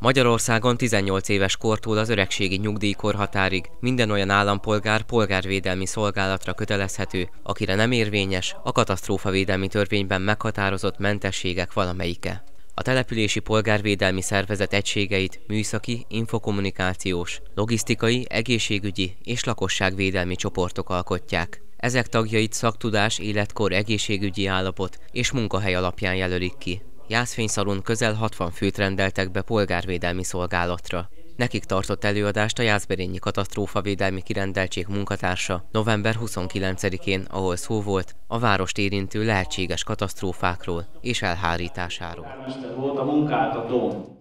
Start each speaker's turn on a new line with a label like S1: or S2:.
S1: Magyarországon 18 éves kortól az öregségi nyugdíjkorhatárig minden olyan állampolgár polgárvédelmi szolgálatra kötelezhető, akire nem érvényes a katasztrófavédelmi törvényben meghatározott mentességek valamelyike. A települési polgárvédelmi szervezet egységeit műszaki, infokommunikációs, logisztikai, egészségügyi és lakosságvédelmi csoportok alkotják. Ezek tagjait szaktudás, életkor, egészségügyi állapot és munkahely alapján jelölik ki. Jászfényszalon közel 60 főt rendeltek be polgárvédelmi szolgálatra. Nekik tartott előadást a Jászberényi Katasztrófavédelmi Kirendeltség munkatársa november 29-én, ahol szó volt a várost érintő lehetséges katasztrófákról és elhárításáról.
S2: volt a dom.